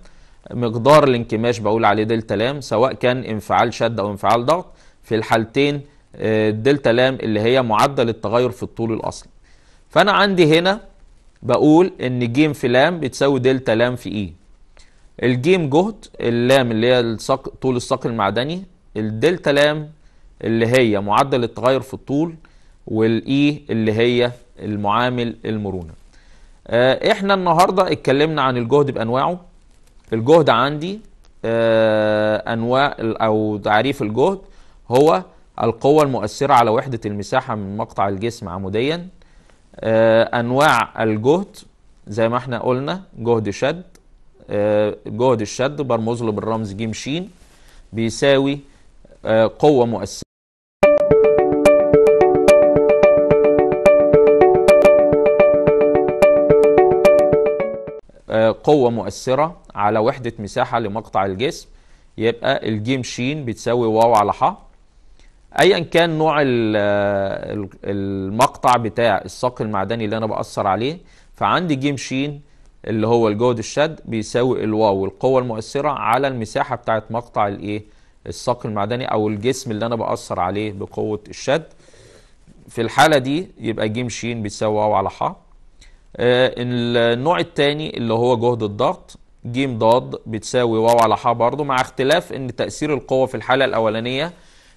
مقدار الانكماش بقول عليه دلتا لام سواء كان انفعال شد او انفعال ضغط في الحالتين آه، دلتا لام اللي هي معدل التغير في الطول الاصلي فانا عندي هنا بقول ان جيم في لام بتساوي دلتا لام في اي الجيم جهد اللام اللي هي الصق... طول الساق المعدني الدلتا لام اللي هي معدل التغير في الطول والاي اللي هي المعامل المرونه آه، احنا النهارده اتكلمنا عن الجهد بانواعه الجهد عندي آه، انواع او تعريف الجهد هو القوه المؤثره على وحده المساحه من مقطع الجسم عموديا آه، انواع الجهد زي ما احنا قلنا جهد شد جهد الشد برمز له بالرمز ج ش بيساوي قوه مؤثره قوة مؤثرة على وحدة مساحة لمقطع الجسم يبقى الجيم شين بتساوي واو على حا ايا كان نوع آه، المقطع بتاع الساق المعدني اللي انا باثر عليه فعندي جيم شين اللي هو الجهد الشد بيساوي الواو القوة المؤثرة على المساحة بتاعة مقطع الايه الساق المعدني او الجسم اللي انا باثر عليه بقوة الشد في الحالة دي يبقى جيم شين بتساوي واو على حا آه، النوع الثاني اللي هو جهد الضغط ج ضاد بتساوي واو على ح برضه مع اختلاف ان تاثير القوه في الحاله الاولانيه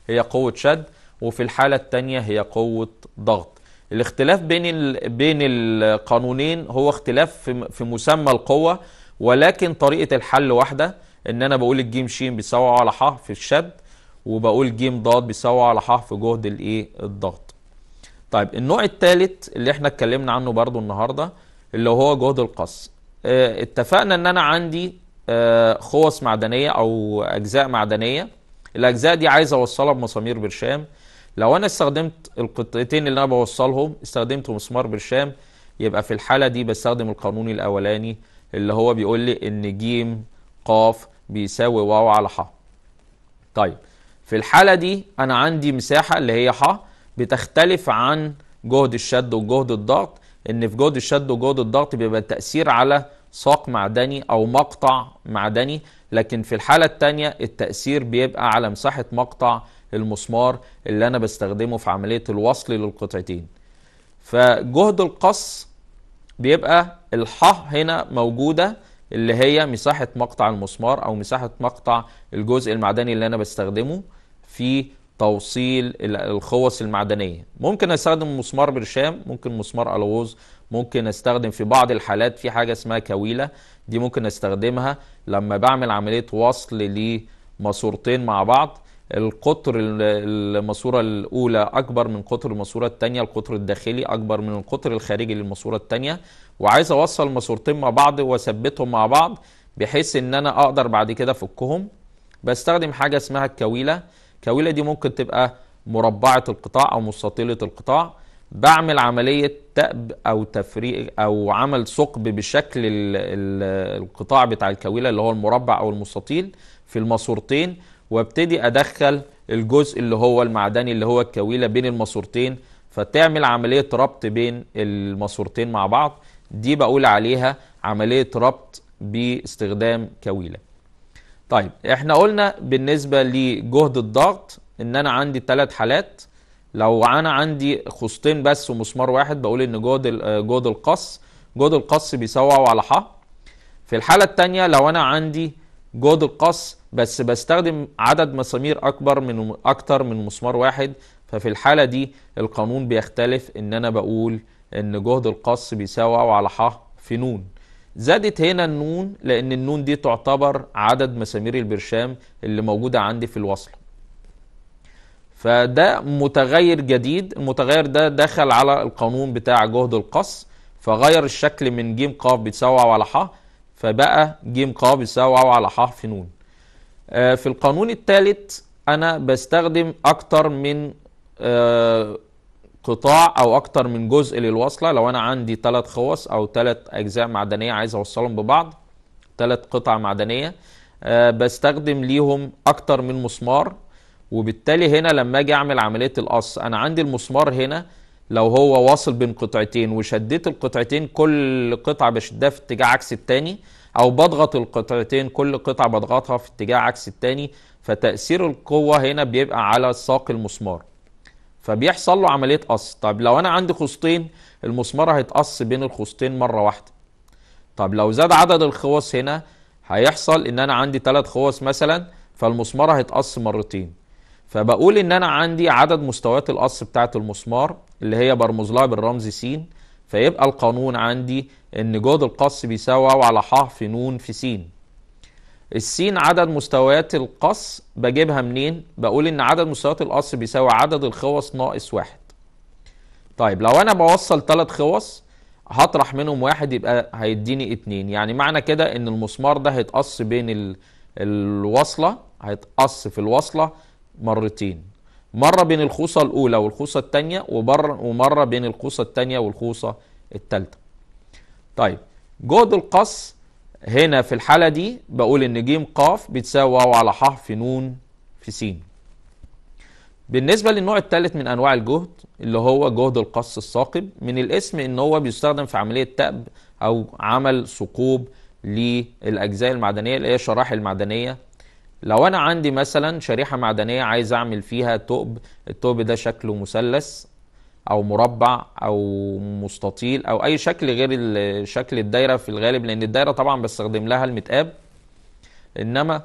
هي قوه شد وفي الحاله الثانيه هي قوه ضغط الاختلاف بين بين القانونين هو اختلاف في, في مسمى القوه ولكن طريقه الحل واحده ان انا بقول الجيم ش بيساوي على ح في الشد وبقول جيم ضاد بيساوي على ح في جهد الايه الضغط طيب النوع الثالث اللي احنا اتكلمنا عنه برضو النهارده اللي هو جهد القص اه اتفقنا ان انا عندي اه معدنيه او اجزاء معدنيه الاجزاء دي عايز اوصلها بمسامير برشام لو انا استخدمت القطعتين اللي انا بوصلهم استخدمت مسمار برشام يبقى في الحاله دي بستخدم القانون الاولاني اللي هو بيقول لي ان ج ق بيساوي واو على ح طيب في الحاله دي انا عندي مساحه اللي هي ح بتختلف عن جهد الشد وجهد الضغط ان في جهد الشد وجهد الضغط بيبقى التاثير على ساق معدني او مقطع معدني لكن في الحاله الثانيه التاثير بيبقى على مساحه مقطع المسمار اللي انا بستخدمه في عمليه الوصل للقطعتين فجهد القص بيبقى الح هنا موجوده اللي هي مساحه مقطع المسمار او مساحه مقطع الجزء المعدني اللي انا بستخدمه في توصيل الخوص المعدنيه ممكن استخدم مسمار برشام ممكن مسمار الوز ممكن استخدم في بعض الحالات في حاجه اسمها كاويله دي ممكن استخدمها لما بعمل عمليه وصل لماسورتين مع بعض القطر الماسوره الاولى اكبر من قطر الماسوره الثانيه القطر الداخلي اكبر من القطر الخارجي للماسوره الثانيه وعايز اوصل ماسورتين مع بعض واثبتهم مع بعض بحيث ان انا اقدر بعد كده افكهم بستخدم حاجه اسمها الكاويله كاويلا دي ممكن تبقى مربعة القطاع أو مستطيلة القطاع بعمل عملية تأب أو تفريق أو عمل ثقب بشكل القطاع بتاع الكاويلة اللي هو المربع أو المستطيل في الماسورتين وابتدي أدخل الجزء اللي هو المعدني اللي هو الكاويلة بين الماسورتين فتعمل عملية ربط بين الماسورتين مع بعض دي بقول عليها عملية ربط باستخدام كاويلة طيب احنا قلنا بالنسبه لجهد الضغط ان انا عندي ثلاث حالات لو انا عندي خصتين بس ومسمار واحد بقول ان جهد آه، جهد القص جهد القص بيساوي على ح في الحاله الثانيه لو انا عندي جهد القص بس بستخدم عدد مسامير اكبر من اكتر من مسمار واحد ففي الحاله دي القانون بيختلف ان انا بقول ان جهد القص بيساوي على ح في نون زادت هنا النون لأن النون دي تعتبر عدد مسامير البرشام اللي موجودة عندي في الوصلة فده متغير جديد المتغير ده دخل على القانون بتاع جهد القص فغير الشكل من ج ق بتساوي على ح فبقى ج ق بتساوي على ح في نون آه، في القانون الثالث انا بستخدم اكتر من آه، قطاع او اكتر من جزء للوصله لو انا عندي ثلاث خوص او ثلاث اجزاء معدنيه عايز اوصلهم ببعض ثلاث قطع معدنيه أه بستخدم ليهم اكتر من مسمار وبالتالي هنا لما اجي اعمل عمليه القص انا عندي المسمار هنا لو هو واصل بين قطعتين وشديت القطعتين كل قطعه بشدها في اتجاه عكس التاني او بضغط القطعتين كل قطعه بضغطها في اتجاه عكس التاني فتاثير القوه هنا بيبقى على ساق المسمار فبيحصل له عمليه قص طب لو انا عندي خصتين المسمره هيتقص بين الخصتين مره واحده طب لو زاد عدد الخوص هنا هيحصل ان انا عندي ثلاث خوص مثلا فالمسمره هيتقص مرتين فبقول ان انا عندي عدد مستويات القص بتاعه المسمار اللي هي برمز لها بالرمز س فيبقى القانون عندي ان جهد القص بيساوي على ح في ن في س السين عدد مستويات القص بجيبها منين؟ بقول ان عدد مستويات القص بيساوي عدد الخوص ناقص واحد. طيب لو انا بوصل ثلاث خوص هطرح منهم واحد يبقى هيديني اتنين يعني معنى كده ان المسمار ده هيتقص بين ال... الوصله هيتقص في الوصله مرتين مره بين الخوصه الاولى والخوصه الثانيه ومره بين الخوصه الثانيه والخوصه الثالثه. طيب جهد القص هنا في الحالة دي بقول إن ج ق بتساوي واو على ح في نون في س بالنسبة للنوع الثالث من أنواع الجهد اللي هو جهد القص الثاقب من الاسم إن هو بيستخدم في عملية تأب أو عمل ثقوب للأجزاء المعدنية اللي هي الشرايح المعدنية لو أنا عندي مثلا شريحة معدنية عايز أعمل فيها ثقب الثقب ده شكله مثلث او مربع او مستطيل او اي شكل غير شكل الدايره في الغالب لان الدايره طبعا بستخدم لها المتقاب انما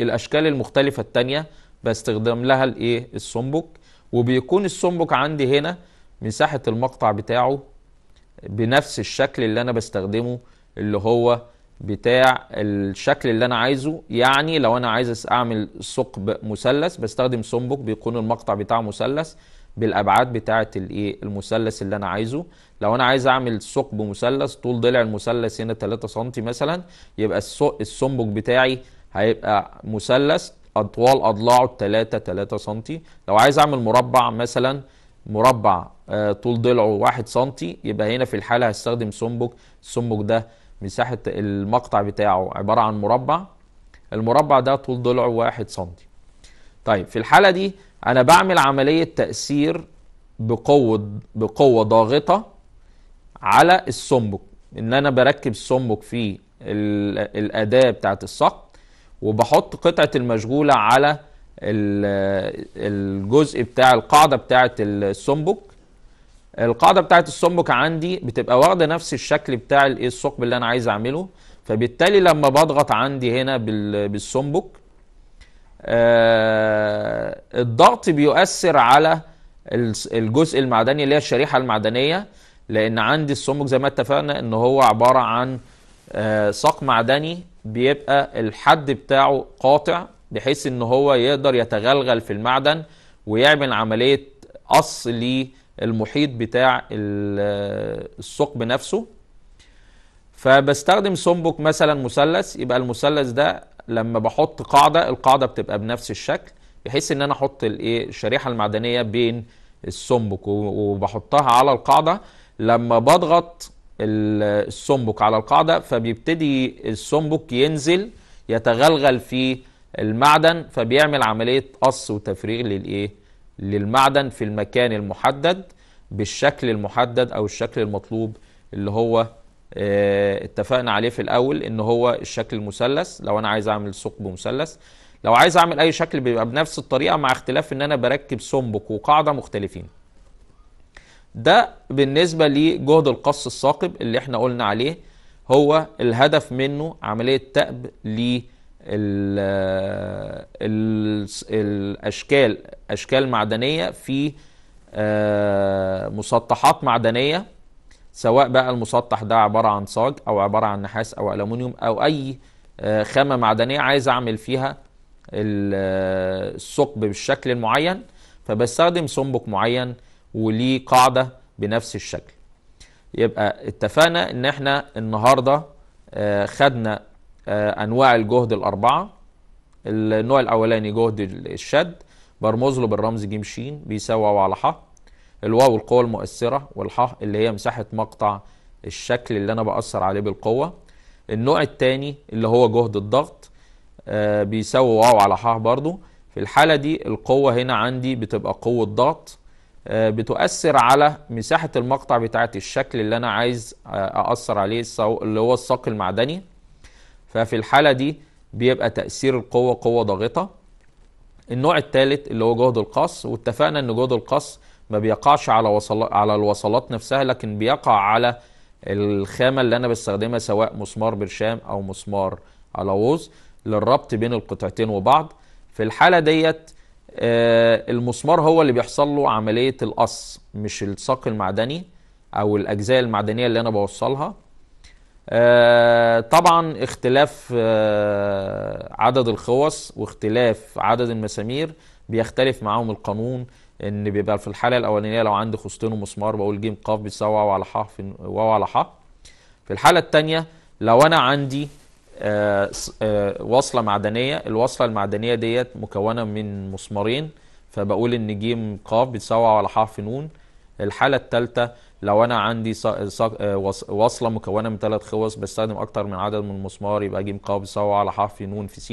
الاشكال المختلفه التانية بستخدم لها الايه السمبك وبيكون السمبك عندي هنا مساحه المقطع بتاعه بنفس الشكل اللي انا بستخدمه اللي هو بتاع الشكل اللي انا عايزه يعني لو انا عايز اعمل ثقب مثلث بستخدم سمبك بيكون المقطع بتاعه مثلث بالابعاد بتاعه الايه المثلث اللي انا عايزه لو انا عايز اعمل ثقب مثلث طول ضلع المثلث هنا 3 سم مثلا يبقى السمبك بتاعي هيبقى مثلث اطوال اضلاعه 3 3 سم لو عايز اعمل مربع مثلا مربع آه، طول ضلعه 1 سم يبقى هنا في الحاله هستخدم سمبك السمبك ده مساحه المقطع بتاعه عباره عن مربع المربع ده طول ضلعه 1 سم طيب في الحاله دي انا بعمل عمليه تاثير بقوه بقوه ضاغطه على السمبك ان انا بركب السمبك في الاداه بتاعه الصق وبحط قطعه المشغوله على الجزء بتاع القاعده بتاعه السمبك القاعده بتاعه السمبك عندي بتبقى واخده نفس الشكل بتاع الثقب اللي انا عايز اعمله فبالتالي لما بضغط عندي هنا بالسمبك آه، الضغط بيؤثر على الجزء المعدني اللي هي الشريحه المعدنيه لان عندي السمك زي ما اتفقنا ان هو عباره عن آه، ساق معدني بيبقى الحد بتاعه قاطع بحيث ان هو يقدر يتغلغل في المعدن ويعمل عمليه قص للمحيط بتاع الثقب نفسه فبستخدم سمبك مثلا مثلث يبقى المثلث ده لما بحط قاعده القاعده بتبقى بنفس الشكل بحيث ان انا احط الايه الشريحه المعدنيه بين السمبك وبحطها على القاعده لما بضغط السمبك على القاعده فبيبتدي السمبك ينزل يتغلغل في المعدن فبيعمل عمليه قص وتفريغ للايه للمعدن في المكان المحدد بالشكل المحدد او الشكل المطلوب اللي هو آه، اتفقنا عليه في الاول ان هو الشكل المثلث لو انا عايز اعمل ثقب مثلث لو عايز اعمل اي شكل بيبقى بنفس الطريقه مع اختلاف ان انا بركب سمبك وقاعده مختلفين ده بالنسبه لجهد القص الثاقب اللي احنا قلنا عليه هو الهدف منه عمليه تأب ل الاشكال اشكال معدنيه في آه، مسطحات معدنيه سواء بقى المسطح ده عباره عن صاج او عباره عن نحاس او الومنيوم او اي آه، خامه معدنيه عايز اعمل فيها آه، الثقب بالشكل المعين فبستخدم صنبك معين وليه قاعده بنفس الشكل يبقى اتفقنا ان احنا النهارده آه، خدنا انواع الجهد الاربعه النوع الاولاني جهد الشد برمز له بالرمز ج ش بيساوي على حق الواو القوة المؤثرة والحاء اللي هي مساحة مقطع الشكل اللي أنا بأثر عليه بالقوة النوع الثاني اللي هو جهد الضغط آه بيساوي واو على حاء برضو في الحالة دي القوة هنا عندي بتبقى قوة ضغط آه بتؤثر على مساحة المقطع بتاعة الشكل اللي أنا عايز آه أأثر عليه اللي هو الساق المعدني ففي الحالة دي بيبقى تأثير القوة قوة ضاغطة النوع الثالث اللي هو جهد القص واتفقنا ان جهد القص ما بيقعش على وصل على الوصلات نفسها لكن بيقع على الخامه اللي انا بستخدمها سواء مسمار برشام او مسمار علوز للربط بين القطعتين وبعض في الحاله ديت آه، المسمار هو اللي بيحصل له عمليه القص مش الساق المعدني او الاجزاء المعدنيه اللي انا بوصلها آه، طبعا اختلاف آه، عدد الخوص واختلاف عدد المسامير بيختلف معاهم القانون ان بيبقى في الحاله الاولانيه لو عندي خصتين ومسمار بقول جيم قاف بتساوي واو على ح في واو على ح في الحاله الثانيه لو انا عندي آه، آه، وصله معدنيه الوصله المعدنيه ديت مكونه من مسمارين فبقول ان جيم قاف بتساوي على حرف نون الحاله الثالثه لو انا عندي آه، وصله مكونه من ثلاث خوص بستخدم اكتر من عدد من المسمار يبقى جيم قاف بتساوي على حرف نون في س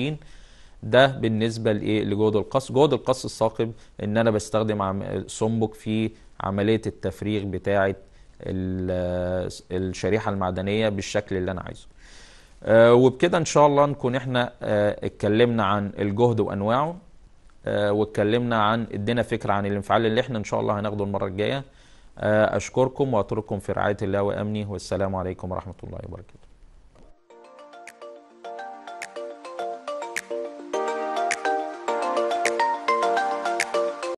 ده بالنسبه لايه لجهد القص جهد القص الثاقب ان انا بستخدم عم... في عمليه التفريغ بتاعه الشريحه المعدنيه بالشكل اللي انا عايزه آه وبكده ان شاء الله نكون احنا آه اتكلمنا عن الجهد وانواعه آه واتكلمنا عن ادينا فكره عن الانفعال اللي احنا ان شاء الله هناخده المره الجايه آه، اشكركم واترككم في رعايه الله وامنه والسلام عليكم ورحمه الله وبركاته